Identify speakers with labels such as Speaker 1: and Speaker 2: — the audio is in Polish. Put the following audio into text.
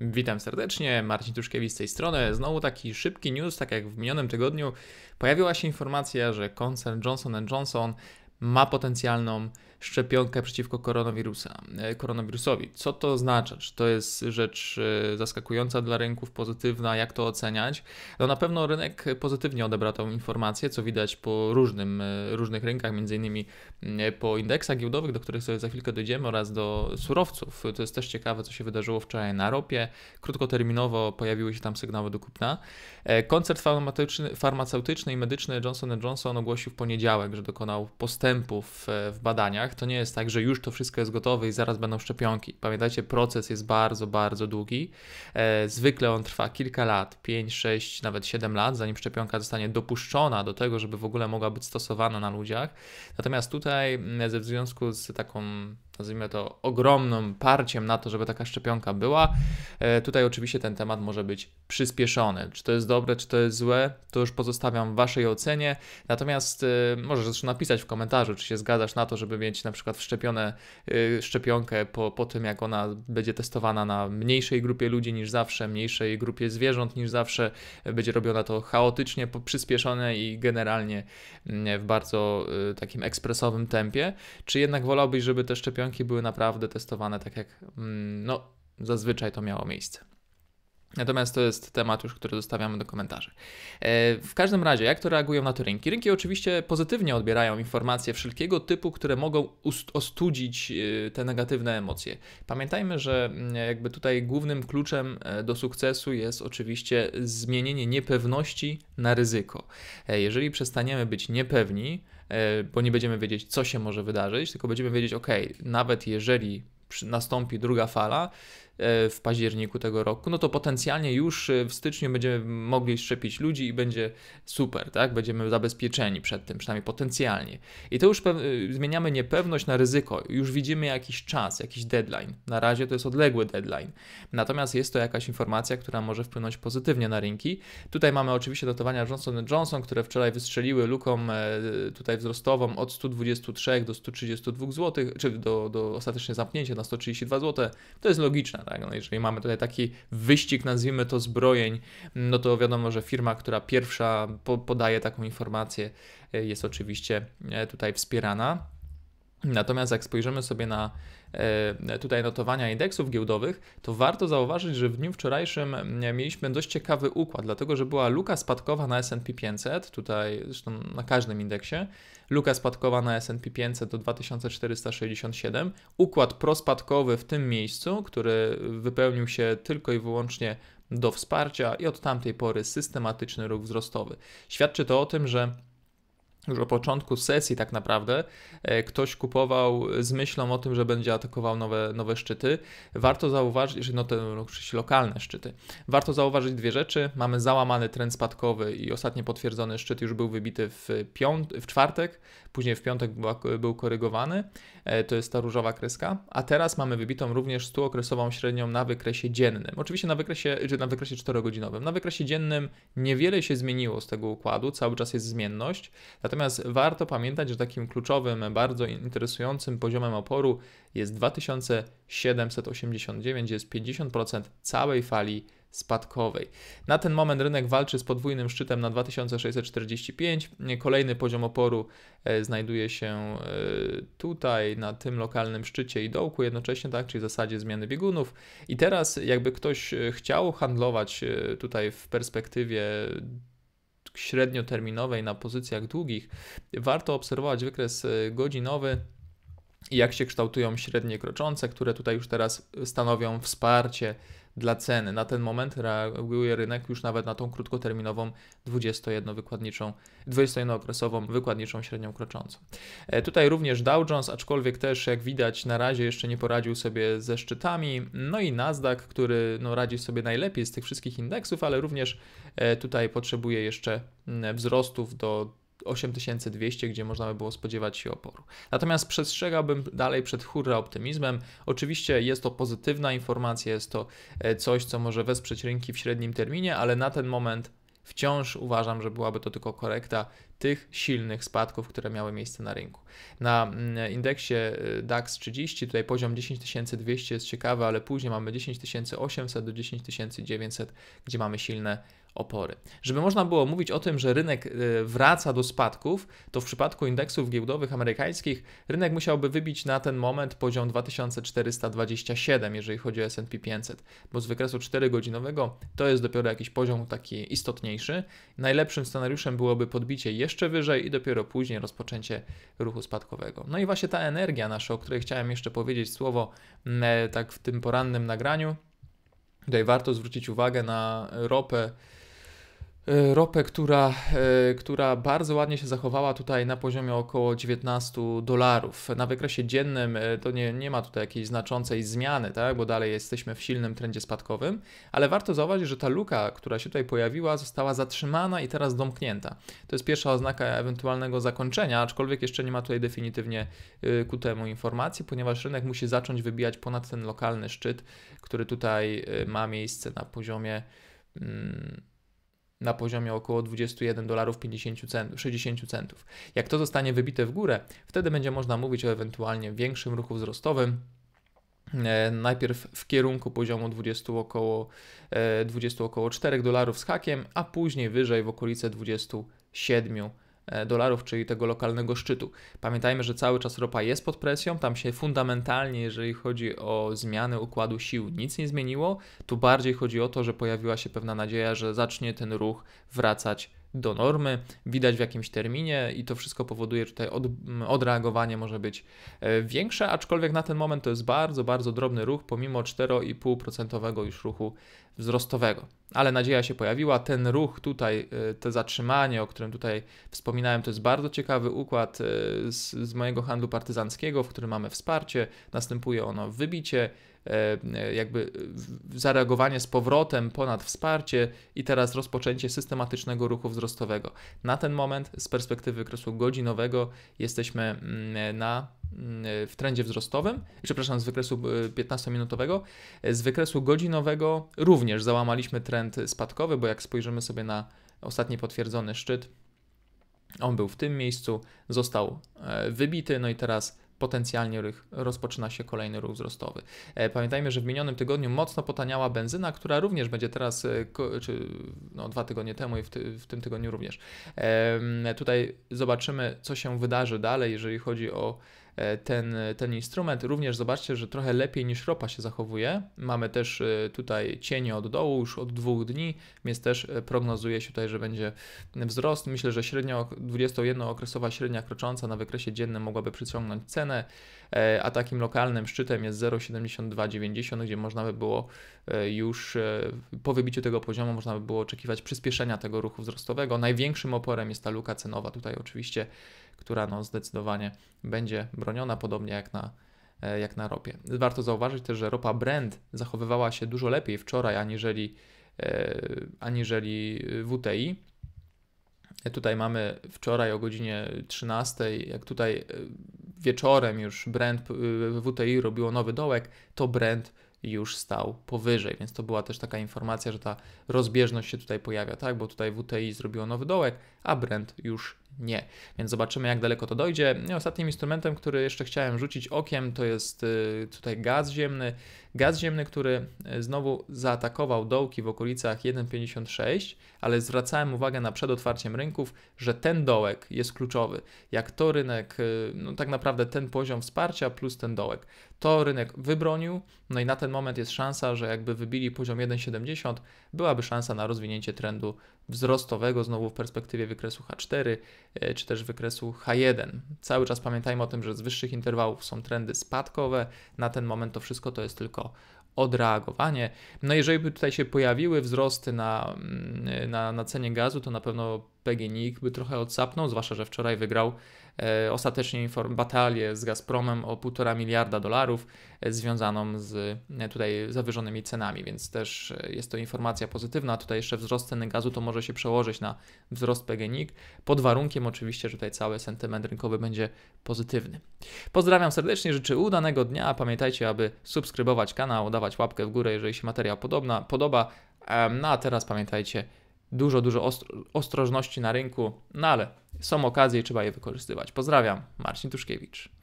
Speaker 1: Witam serdecznie, Marcin Tuszkiewicz z tej strony. Znowu taki szybki news, tak jak w minionym tygodniu pojawiła się informacja, że koncern Johnson Johnson ma potencjalną szczepionkę przeciwko koronawirusa, e, koronawirusowi. Co to oznacza? Czy to jest rzecz e, zaskakująca dla rynków, pozytywna? Jak to oceniać? No na pewno rynek pozytywnie odebrał tą informację, co widać po różnym, e, różnych rynkach, między innymi mm, po indeksach giełdowych, do których sobie za chwilkę dojdziemy, oraz do surowców. To jest też ciekawe, co się wydarzyło wczoraj na ropie. Krótkoterminowo pojawiły się tam sygnały do kupna. Koncert farmaceutyczny i medyczny Johnson Johnson ogłosił w poniedziałek, że dokonał postępów w badaniach tak? to nie jest tak, że już to wszystko jest gotowe i zaraz będą szczepionki. Pamiętajcie, proces jest bardzo, bardzo długi. E, zwykle on trwa kilka lat, 5, 6, nawet 7 lat, zanim szczepionka zostanie dopuszczona do tego, żeby w ogóle mogła być stosowana na ludziach. Natomiast tutaj, mm, w związku z taką nazwijmy to, ogromnym parciem na to, żeby taka szczepionka była. E, tutaj oczywiście ten temat może być przyspieszony. Czy to jest dobre, czy to jest złe, to już pozostawiam w Waszej ocenie. Natomiast e, możesz zresztą napisać w komentarzu, czy się zgadzasz na to, żeby mieć na przykład wszczepione y, szczepionkę po, po tym, jak ona będzie testowana na mniejszej grupie ludzi niż zawsze, mniejszej grupie zwierząt niż zawsze. Będzie robiona to chaotycznie, przyspieszone i generalnie mm, w bardzo takim ekspresowym tempie. Czy jednak wolałbyś, żeby te szczepionki szczepionki były naprawdę testowane tak, jak mm, no, zazwyczaj to miało miejsce. Natomiast to jest temat już, który zostawiamy do komentarzy. E, w każdym razie, jak to reagują na to rynki? Rynki oczywiście pozytywnie odbierają informacje wszelkiego typu, które mogą ostudzić e, te negatywne emocje. Pamiętajmy, że mm, jakby tutaj głównym kluczem e, do sukcesu jest oczywiście zmienienie niepewności na ryzyko. Jeżeli przestaniemy być niepewni, bo nie będziemy wiedzieć, co się może wydarzyć, tylko będziemy wiedzieć, ok, nawet jeżeli nastąpi druga fala, E, w październiku tego roku, no to potencjalnie już e, w styczniu będziemy mogli szczepić ludzi i będzie super, tak? Będziemy zabezpieczeni przed tym, przynajmniej potencjalnie. I to już e, zmieniamy niepewność na ryzyko. Już widzimy jakiś czas, jakiś deadline. Na razie to jest odległy deadline. Natomiast jest to jakaś informacja, która może wpłynąć pozytywnie na rynki. Tutaj mamy oczywiście notowania Johnson Johnson, które wczoraj wystrzeliły luką tutaj wzrostową od 123 do 132 zł, czy do, do ostatecznie zamknięcia na 132 zł. To jest logiczne. Tak? No jeżeli mamy tutaj taki wyścig, nazwijmy to zbrojeń, no to wiadomo, że firma, która pierwsza podaje taką informację, e, jest oczywiście e, tutaj wspierana. Natomiast jak spojrzymy sobie na e, tutaj notowania indeksów giełdowych, to warto zauważyć, że w dniu wczorajszym mm, mieliśmy dość ciekawy układ, dlatego że była luka spadkowa na S&P 500, tutaj zresztą na każdym indeksie, luka spadkowa na S&P 500 do 2467, układ prospadkowy w tym miejscu, który wypełnił się tylko i wyłącznie do wsparcia i od tamtej pory systematyczny ruch wzrostowy. Świadczy to o tym, że już o początku sesji tak naprawdę e, ktoś kupował z myślą o tym, że będzie atakował nowe, nowe szczyty. Warto zauważyć, że no te oczywiście lokalne szczyty. Warto zauważyć dwie rzeczy. Mamy załamany trend spadkowy i ostatnio potwierdzony szczyt już był wybity w, piąt, w czwartek, później w piątek była, był korygowany. E, to jest ta różowa kreska. A teraz mamy wybitą również stuokresową średnią na wykresie dziennym. Oczywiście na wykresie, czy na wykresie 4-godzinowym. Na wykresie dziennym niewiele się zmieniło z tego układu, cały czas jest zmienność. Natomiast Natomiast warto pamiętać, że takim kluczowym, bardzo interesującym poziomem oporu jest 2789, jest 50% całej fali spadkowej. Na ten moment rynek walczy z podwójnym szczytem na 2645. Kolejny poziom oporu e, znajduje się e, tutaj, na tym lokalnym szczycie i dołku jednocześnie, tak, czyli w zasadzie zmiany biegunów. I teraz jakby ktoś e, chciał handlować tutaj w perspektywie średnioterminowej na pozycjach długich, warto obserwować wykres y, godzinowy i jak się kształtują średnie kroczące, które tutaj już teraz stanowią wsparcie dla ceny. Na ten moment reaguje rynek już nawet na tą krótkoterminową 21-wykładniczą, 21-okresową wykładniczą średnią kroczącą. E, tutaj również Dow Jones, aczkolwiek też jak widać na razie jeszcze nie poradził sobie ze szczytami. No i Nasdaq, który no, radzi sobie najlepiej z tych wszystkich indeksów, ale również e, tutaj potrzebuje jeszcze mm, wzrostów do 8200, gdzie można by było spodziewać się oporu. Natomiast przestrzegałbym dalej przed hurra optymizmem. Oczywiście jest to pozytywna informacja, jest to e, coś, co może wesprzeć rynki w średnim terminie, ale na ten moment wciąż uważam, że byłaby to tylko korekta tych silnych spadków, które miały miejsce na rynku. Na mm, indeksie y, DAX 30 tutaj poziom 10200 jest ciekawy, ale później mamy 10800 do 10900, gdzie mamy silne opory. Żeby można było mówić o tym, że rynek y, wraca do spadków, to w przypadku indeksów giełdowych amerykańskich rynek musiałby wybić na ten moment poziom 2427, jeżeli chodzi o S&P 500, bo z wykresu 4-godzinowego to jest dopiero jakiś poziom taki istotniejszy. Najlepszym scenariuszem byłoby podbicie jeszcze wyżej i dopiero później rozpoczęcie ruchu spadkowego. No i właśnie ta energia nasza, o której chciałem jeszcze powiedzieć słowo mm, e, tak w tym porannym nagraniu, tutaj warto zwrócić uwagę na ropę E, ropę, która, e, która bardzo ładnie się zachowała tutaj na poziomie około 19 dolarów. Na wykresie dziennym e, to nie, nie ma tutaj jakiejś znaczącej zmiany, tak? bo dalej jesteśmy w silnym trendzie spadkowym, ale warto zauważyć, że ta luka, która się tutaj pojawiła, została zatrzymana i teraz domknięta. To jest pierwsza oznaka ewentualnego zakończenia, aczkolwiek jeszcze nie ma tutaj definitywnie ku temu informacji, ponieważ rynek musi zacząć wybijać ponad ten lokalny szczyt, który tutaj ma miejsce na poziomie. Hmm, na poziomie około 21 dolarów 50 centów, 60 centów. Jak to zostanie wybite w górę, wtedy będzie można mówić o ewentualnie większym ruchu wzrostowym, e, najpierw w kierunku poziomu 20 około, 20 e, około 4 dolarów z hakiem, a później wyżej w okolice 27 E, dolarów, czyli tego lokalnego szczytu. Pamiętajmy, że cały czas ropa jest pod presją, tam się fundamentalnie, jeżeli chodzi o zmiany układu sił, nic nie zmieniło. Tu bardziej chodzi o to, że pojawiła się pewna nadzieja, że zacznie ten ruch wracać do normy, widać w jakimś terminie i to wszystko powoduje, że tutaj od, odreagowanie może być e, większe, aczkolwiek na ten moment to jest bardzo, bardzo drobny ruch, pomimo 4,5% już ruchu wzrostowego. Ale nadzieja się pojawiła, ten ruch tutaj, e, to zatrzymanie, o którym tutaj wspominałem, to jest bardzo ciekawy układ e, z, z mojego handlu partyzanckiego, w którym mamy wsparcie, następuje ono wybicie, E, e, jakby zareagowanie z powrotem ponad wsparcie i teraz rozpoczęcie systematycznego ruchu wzrostowego. Na ten moment z perspektywy kresu godzinowego jesteśmy mm, e, na mm, w trendzie wzrostowym, przepraszam, z wykresu 15-minutowego, z wykresu godzinowego również załamaliśmy trend spadkowy, bo jak spojrzymy sobie na ostatni potwierdzony szczyt, on był w tym miejscu, został wybity, no i teraz potencjalnie rozpoczyna się kolejny ruch wzrostowy. E, pamiętajmy, że w minionym tygodniu mocno potaniała benzyna, która również będzie teraz, e, czy no, dwa tygodnie temu i w, ty, w tym tygodniu również. E, tutaj zobaczymy, co się wydarzy dalej, jeżeli chodzi o E, ten, e, ten instrument. Również zobaczcie, że trochę lepiej niż ropa się zachowuje. Mamy też e, tutaj cienie od dołu już od dwóch dni, więc też prognozuje się tutaj, że będzie wzrost. Myślę, że średnia 21-okresowa średnia krocząca na wykresie dziennym mogłaby przyciągnąć cenę, a takim lokalnym szczytem jest 0,7290, gdzie można by było już po wybiciu tego poziomu można by było oczekiwać przyspieszenia tego ruchu wzrostowego. Największym oporem jest ta luka cenowa tutaj oczywiście która no zdecydowanie będzie broniona, podobnie jak na, e, jak na ropie. Warto zauważyć też, że ropa Brent zachowywała się dużo lepiej wczoraj aniżeli, e, aniżeli WTI. E, tutaj mamy wczoraj o godzinie 13, jak tutaj wieczorem już Brent WTI robiło nowy dołek, to Brent już stał powyżej, więc to była też taka informacja, że ta rozbieżność się tutaj pojawia, tak? Bo tutaj WTI zrobiło nowy dołek, a Brent już nie. Więc zobaczymy, jak daleko to dojdzie. No ostatnim instrumentem, który jeszcze chciałem rzucić okiem, to jest y, tutaj gaz ziemny. Gaz ziemny, który y, znowu zaatakował dołki w okolicach 1,56, ale zwracałem uwagę na przed otwarciem rynków, że ten dołek jest kluczowy. Jak to rynek, y, no tak naprawdę ten poziom wsparcia plus ten dołek. To rynek wybronił, no i na ten moment jest szansa, że jakby wybili poziom 1,70, byłaby szansa na rozwinięcie trendu wzrostowego znowu w perspektywie wykresu H4 E, czy też wykresu H1. Cały czas pamiętajmy o tym, że z wyższych interwałów są trendy spadkowe. Na ten moment to wszystko to jest tylko odreagowanie. No jeżeli by tutaj się pojawiły wzrosty na, mm, na, na cenie gazu, to na pewno PGNiG by trochę odsapnął, zwłaszcza, że wczoraj wygrał e, ostatecznie batalię z Gazpromem o 1,5 miliarda dolarów e, związaną z e, tutaj zawyżonymi cenami, więc też e, jest to informacja pozytywna. Tutaj jeszcze wzrost ceny gazu to może się przełożyć na wzrost PGNiG, pod warunkiem oczywiście, że tutaj cały sentyment rynkowy będzie pozytywny. Pozdrawiam serdecznie, życzę udanego dnia, pamiętajcie, aby subskrybować kanał, dawać dawać łapkę w górę, jeżeli się materia podobna, podoba. No a teraz pamiętajcie, dużo, dużo ostrożności na rynku, no ale są okazje i trzeba je wykorzystywać. Pozdrawiam, Marcin Tuszkiewicz.